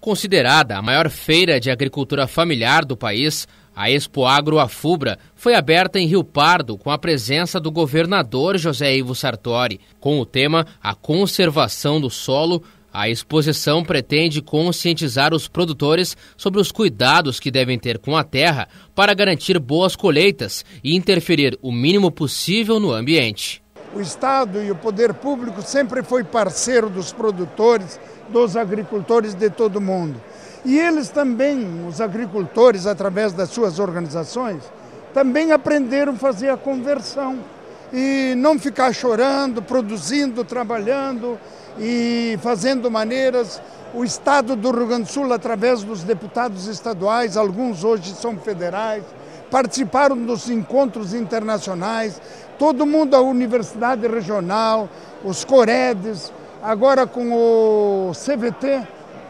Considerada a maior feira de agricultura familiar do país, a Expo Agro Afubra foi aberta em Rio Pardo com a presença do governador José Ivo Sartori. Com o tema A Conservação do Solo, a exposição pretende conscientizar os produtores sobre os cuidados que devem ter com a terra para garantir boas colheitas e interferir o mínimo possível no ambiente. O Estado e o poder público sempre foi parceiro dos produtores, dos agricultores de todo o mundo. E eles também, os agricultores, através das suas organizações, também aprenderam a fazer a conversão e não ficar chorando, produzindo, trabalhando e fazendo maneiras. O Estado do Rio Grande do Sul, através dos deputados estaduais, alguns hoje são federais, participaram dos encontros internacionais, todo mundo da Universidade Regional, os Coredes, agora com o CVT,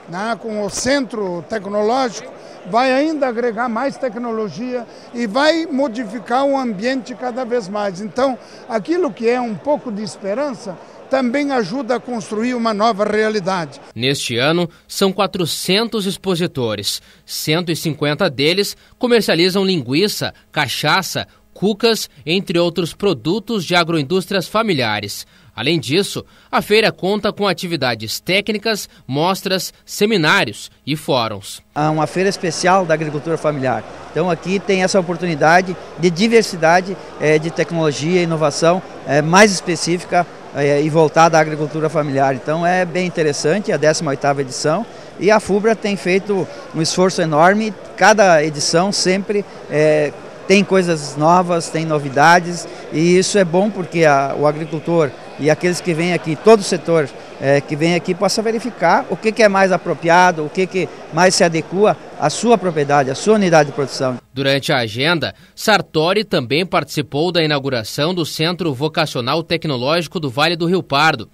né, com o Centro Tecnológico, vai ainda agregar mais tecnologia e vai modificar o ambiente cada vez mais. Então, aquilo que é um pouco de esperança, também ajuda a construir uma nova realidade. Neste ano, são 400 expositores. 150 deles comercializam linguiça, cachaça, cucas, entre outros produtos de agroindústrias familiares. Além disso, a feira conta com atividades técnicas, mostras, seminários e fóruns. Há uma feira especial da agricultura familiar. Então aqui tem essa oportunidade de diversidade eh, de tecnologia e inovação eh, mais específica é, e voltar à agricultura familiar. Então é bem interessante a 18ª edição e a FUBRA tem feito um esforço enorme, cada edição sempre é, tem coisas novas, tem novidades e isso é bom porque a, o agricultor e aqueles que vêm aqui, todo o setor é, que vem aqui, possa verificar o que, que é mais apropriado, o que, que mais se adequa à sua propriedade, à sua unidade de produção. Durante a agenda, Sartori também participou da inauguração do Centro Vocacional Tecnológico do Vale do Rio Pardo.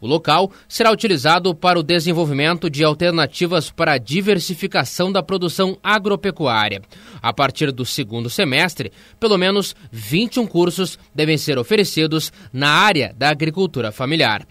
O local será utilizado para o desenvolvimento de alternativas para a diversificação da produção agropecuária. A partir do segundo semestre, pelo menos 21 cursos devem ser oferecidos na área da agricultura familiar.